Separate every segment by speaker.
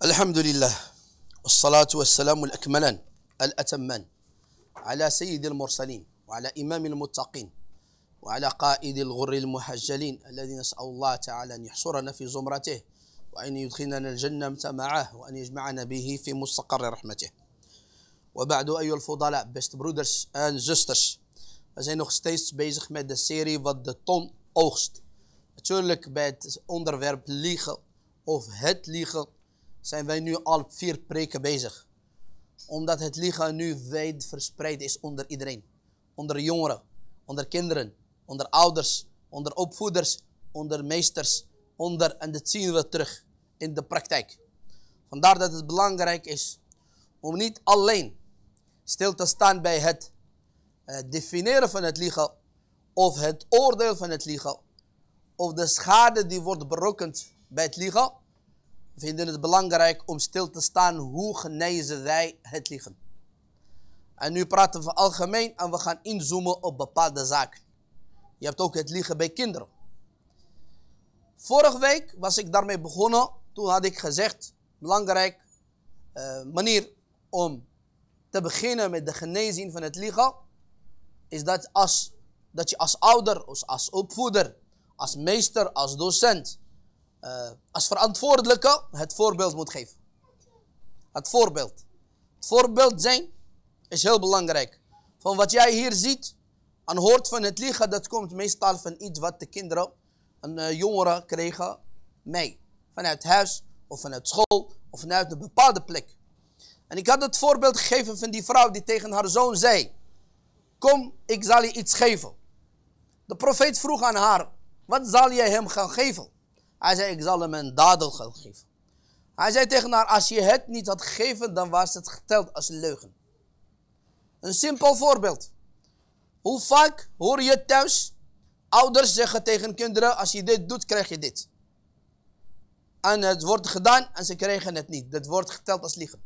Speaker 1: الحمد لله والصلاة والسلام الأكملان الأتمان على سيد المرسلين وعلى إمام المتقين وعلى قائد الغر المحجلين الذي نسأل الله تعالى أن يحشرنا في زمرته وأن يدخلنا الجنة معه وأن يجمعنا به في مستقر رحمته وبعد أيها الفضلاء بيست برودرز أند زوسترز we zijn ستيس steeds bezig met de serie أوغست de ton oogst natuurlijk bij het onderwerp liegen of het liegen zijn wij nu al vier preken bezig. Omdat het lichaam nu wijd verspreid is onder iedereen. Onder jongeren, onder kinderen, onder ouders, onder opvoeders, onder meesters, onder, en dat zien we terug in de praktijk. Vandaar dat het belangrijk is om niet alleen stil te staan bij het eh, definiëren van het lichaam, of het oordeel van het lichaam, of de schade die wordt berokkend bij het lichaam, vinden het belangrijk om stil te staan hoe genezen wij het lichaam. En nu praten we algemeen en we gaan inzoomen op bepaalde zaken. Je hebt ook het lichaam bij kinderen. Vorige week was ik daarmee begonnen. Toen had ik gezegd, belangrijk uh, manier om te beginnen met de genezing van het lichaam. Is dat, als, dat je als ouder, als, als opvoeder, als meester, als docent eh, als verantwoordelijke het voorbeeld moet geven. Het voorbeeld. Het voorbeeld zijn is heel belangrijk. Van wat jij hier ziet en hoort van het lichaam, dat komt meestal van iets wat de kinderen en eh, jongeren kregen mee. Vanuit huis of vanuit school of vanuit een bepaalde plek. En ik had het voorbeeld gegeven van die vrouw die tegen haar zoon zei: Kom, ik zal je iets geven. De profeet vroeg aan haar: Wat zal jij hem gaan geven? Hij zei, ik zal hem een dadel gaan geven. Hij zei tegen haar, als je het niet had gegeven, dan was het geteld als leugen. Een simpel voorbeeld. Hoe vaak hoor je thuis ouders zeggen tegen kinderen, als je dit doet, krijg je dit. En het wordt gedaan en ze kregen het niet. Dat wordt geteld als liegen.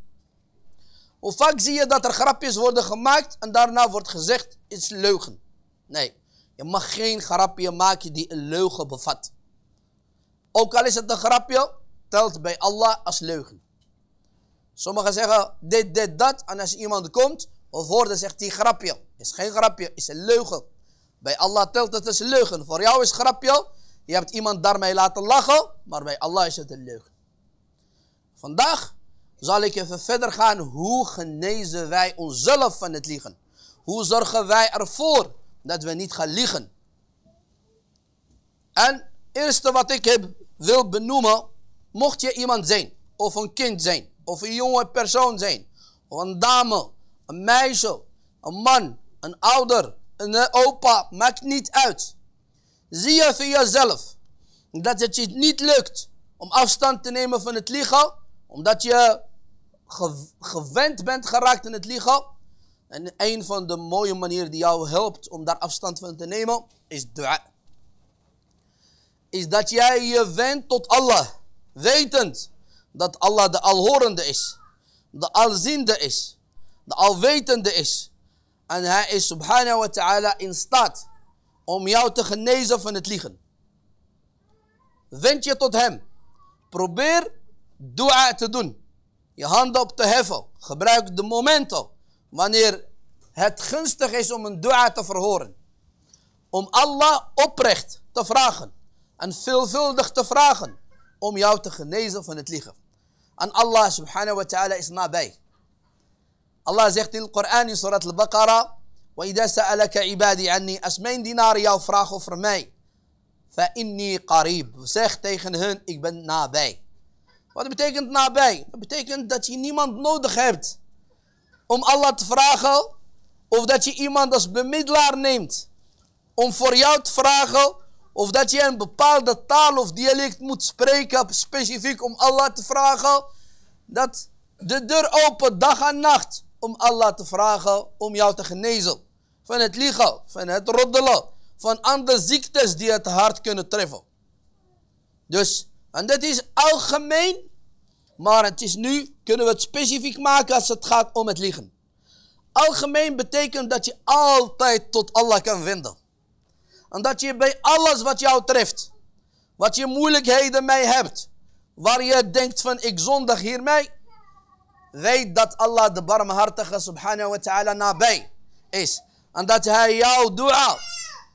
Speaker 1: Hoe vaak zie je dat er grapjes worden gemaakt en daarna wordt gezegd, het is leugen. Nee, je mag geen grapje maken die een leugen bevat. Ook al is het een grapje, telt bij Allah als leugen. Sommigen zeggen dit, dit, dat. En als iemand komt, of hoorde zegt hij grapje. Is geen grapje, is een leugen. Bij Allah telt het als leugen. Voor jou is grapje. Je hebt iemand daarmee laten lachen. Maar bij Allah is het een leugen. Vandaag zal ik even verder gaan. Hoe genezen wij onszelf van het liegen? Hoe zorgen wij ervoor dat we niet gaan liegen? En het eerste wat ik heb wil benoemen, mocht je iemand zijn, of een kind zijn, of een jonge persoon zijn, of een dame, een meisje, een man, een ouder, een opa, maakt niet uit. Zie je voor jezelf dat het je niet lukt om afstand te nemen van het lichaam, omdat je gewend bent geraakt in het lichaam. En een van de mooie manieren die jou helpt om daar afstand van te nemen, is dua is dat jij je wendt tot Allah, wetend dat Allah de alhorende is, de alziende is, de alwetende is. En hij is subhanahu wa ta'ala in staat om jou te genezen van het liegen. Wend je tot hem. Probeer dua te doen. Je handen op te heffen. Gebruik de momenten wanneer het gunstig is om een dua te verhoren. Om Allah oprecht te vragen en veelvuldig te vragen om jou te genezen van het lichaam. En Allah subhanahu wa ta'ala is nabij. Allah zegt in de Koran in Surat al-Baqarah: Als mijn dienaren jou vragen over mij, فَإِنِّي Zeg tegen hen: ik ben nabij. Wat betekent nabij? Dat betekent dat je niemand nodig hebt om Allah te vragen of dat je iemand als bemiddelaar neemt om voor jou te vragen of dat je een bepaalde taal of dialect moet spreken specifiek om Allah te vragen. Dat de deur open dag en nacht om Allah te vragen om jou te genezen. Van het lichaam, van het roddelen, van andere ziektes die het hart kunnen treffen. Dus, en dat is algemeen, maar het is nu, kunnen we het specifiek maken als het gaat om het liegen. Algemeen betekent dat je altijd tot Allah kan wenden. En dat je bij alles wat jou treft, wat je moeilijkheden mee hebt, waar je denkt van ik zondig hiermee, weet dat Allah de barmhartige subhanahu wa ta'ala nabij is. En dat hij jouw dua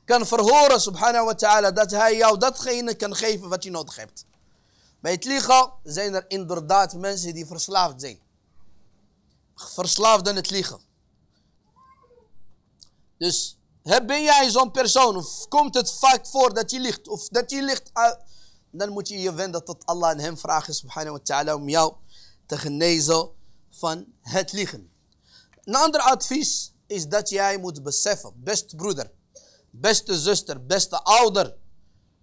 Speaker 1: kan verhoren subhanahu wa ta'ala, dat hij jou datgene kan geven wat je nodig hebt. Bij het liegen zijn er inderdaad mensen die verslaafd zijn. Verslaafd aan het liegen. Dus ben jij zo'n persoon? Of komt het vaak voor dat je liegt? Of dat je ligt? Eh, dan moet je je wenden tot Allah en hem vragen subhanahu wa ta'ala om jou te genezen van het liegen. Een ander advies is dat jij moet beseffen, beste broeder, beste zuster, beste ouder,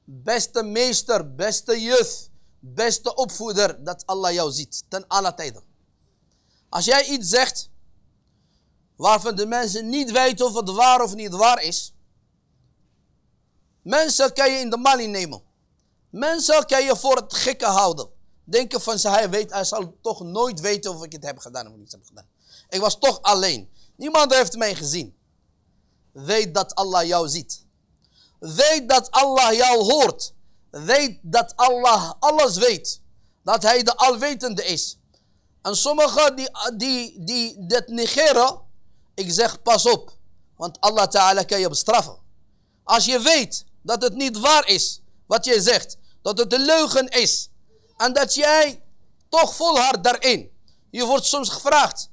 Speaker 1: beste meester, beste juf, beste opvoeder, dat Allah jou ziet ten alle tijden. Als jij iets zegt waarvan de mensen niet weten of het waar of niet waar is. Mensen kan je in de maling nemen. Mensen kan je voor het gekke houden. Denken van ze, hij weet, hij zal toch nooit weten of ik het heb gedaan of niet heb gedaan. Ik was toch alleen. Niemand heeft mij gezien. Weet dat Allah jou ziet. Weet dat Allah jou hoort. Weet dat Allah alles weet. Dat hij de alwetende is. En sommigen die, die, die dit negeren, ik zeg pas op, want Allah Ta'ala kan je bestraffen. Als je weet dat het niet waar is wat je zegt, dat het een leugen is en dat jij toch volhard daarin. Je wordt soms gevraagd,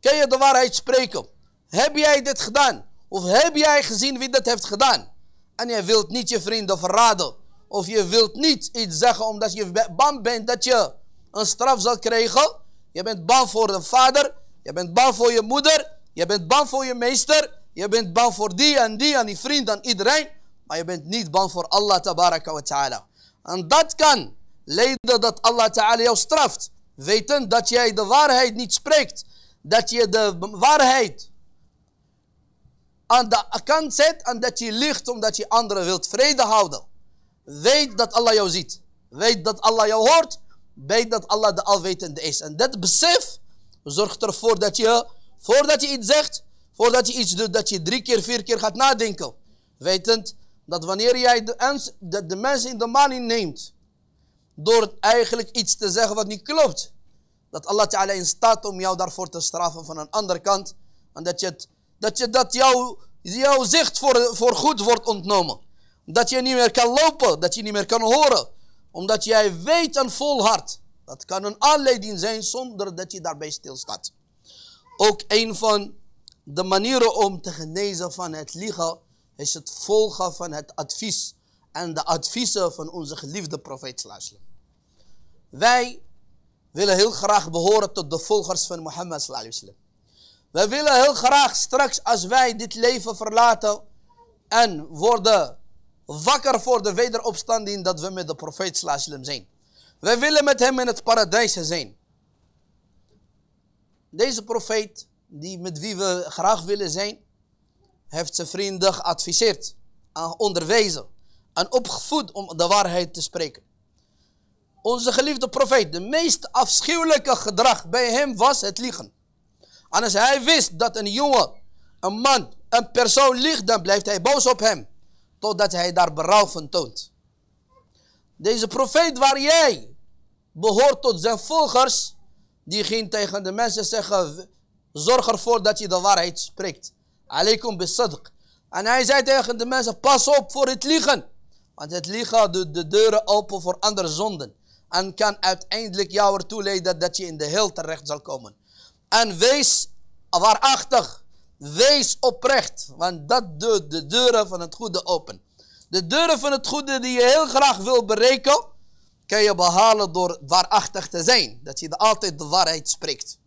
Speaker 1: kan je de waarheid spreken? Heb jij dit gedaan? Of heb jij gezien wie dat heeft gedaan? En je wilt niet je vrienden verraden. Of je wilt niet iets zeggen omdat je bang bent dat je een straf zal krijgen. Je bent bang voor de vader. Je bent bang voor je moeder. Je bent bang voor je meester. Je bent bang voor die en die en die vriend en iedereen. Maar je bent niet bang voor Allah tabaraka wa ta'ala. En dat kan leiden dat Allah ta'ala jou straft. Weten dat jij de waarheid niet spreekt. Dat je de waarheid aan de kant zet en dat je liegt omdat je anderen wilt vrede houden. Weet dat Allah jou ziet. Weet dat Allah jou hoort. Weet dat Allah de alwetende is. En dat besef zorgt ervoor dat je Voordat je iets zegt, voordat je iets doet, dat je drie keer, vier keer gaat nadenken. Wetend dat wanneer jij de, de, mensen in de man neemt, door eigenlijk iets te zeggen wat niet klopt, dat Allah Ta'ala in staat om jou daarvoor te straffen van een andere kant. En dat je, dat, je dat jouw zicht voor, voor goed wordt ontnomen. Dat je niet meer kan lopen, dat je niet meer kan horen. Omdat jij weet en volhardt. Dat kan een aanleiding zijn zonder dat je daarbij stilstaat. Ook een van de manieren om te genezen van het liegen is het volgen van het advies en de adviezen van onze geliefde profeet Slaaslam. Wij willen heel graag behoren tot de volgers van Mohammed Slaaslam. Wij willen heel graag straks als wij dit leven verlaten en worden wakker voor de wederopstanding dat we met de profeet Slaaslam zijn. Wij willen met hem in het paradijs zijn. Deze profeet, die met wie we graag willen zijn, heeft zijn vrienden geadviseerd, onderwezen en opgevoed om de waarheid te spreken. Onze geliefde profeet, de meest afschuwelijke gedrag bij hem was het liegen. En als hij wist dat een jongen, een man, een persoon liegt, dan blijft hij boos op hem. Totdat hij daar berouw van toont. Deze profeet waar jij behoort tot zijn volgers, die ging tegen de mensen zeggen, zorg ervoor dat je de waarheid spreekt. Alaykum bisadq. En hij zei tegen de mensen, pas op voor het liegen. Want het liegen doet de deuren open voor andere zonden. En kan uiteindelijk jou ertoe leiden dat je in de hel terecht zal komen. En wees waarachtig. Wees oprecht. Want dat doet de deuren van het goede open. De deuren van het goede die je heel graag wil bereiken kan je behalen door waarachtig te zijn. Dat je altijd de waarheid spreekt.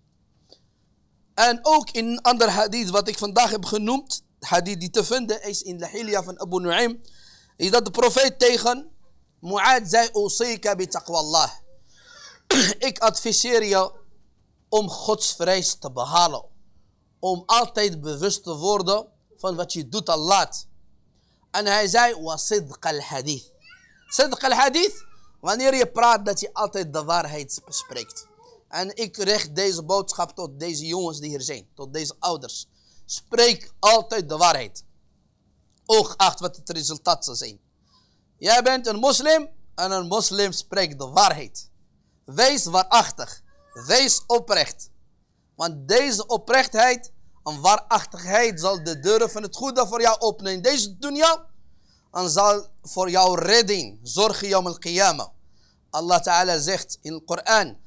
Speaker 1: En ook in een ander hadith wat ik vandaag heb genoemd, hadith die te vinden is in de Hilia van Abu Nu'im. is dat de profeet tegen Mu'ad zei, Usika bi taqwallah. ik adviseer je om Gods vrees te behalen. Om altijd bewust te worden van wat je doet al laat. En hij zei, wa sidq al hadith. Sidq al hadith Wanneer je praat, dat je altijd de waarheid spreekt. En ik richt deze boodschap tot deze jongens die hier zijn, tot deze ouders. Spreek altijd de waarheid. acht wat het resultaat zal zijn. Jij bent een moslim en een moslim spreekt de waarheid. Wees waarachtig. Wees oprecht. Want deze oprechtheid en waarachtigheid zal de deuren van het goede voor jou openen in deze dunia en zal voor jouw redding zorgen om al-Qiyamah. Allah Ta'ala zegt in de Koran,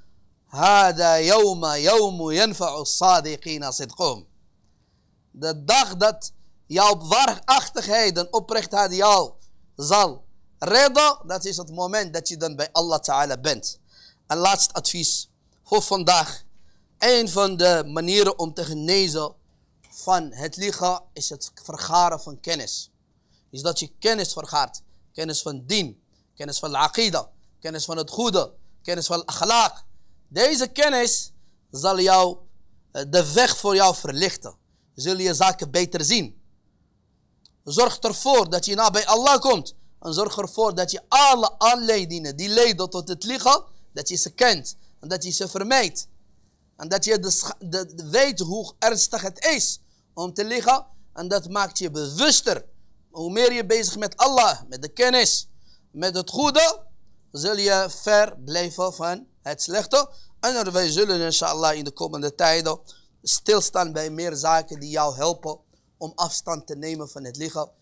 Speaker 1: Hada yawma yawmu yanfa'u sadiqina sidqum. De dag dat jouw waarachtigheid en jou zal redden, dat is het moment dat je dan bij Allah Ta'ala bent. Een laatste advies voor vandaag. Een van de manieren om te genezen van het lichaam is het vergaren van kennis is dat je kennis vergaart. Kennis van dien, kennis van aqidah, kennis van het goede, kennis van akhlaq. Deze kennis zal jou eh, de weg voor jou verlichten. Zul je zaken beter zien. Zorg ervoor dat je bij Allah komt. En zorg ervoor dat je alle aanleidingen die leiden tot het lichaam, dat je ze kent. En dat je ze vermijdt. En dat je dus de, weet hoe ernstig het is om te liggen. En dat maakt je bewuster hoe meer je bezig met Allah, met de kennis, met het goede, zul je ver blijven van het slechte. En wij zullen inshallah in de komende tijden stilstaan bij meer zaken die jou helpen om afstand te nemen van het lichaam.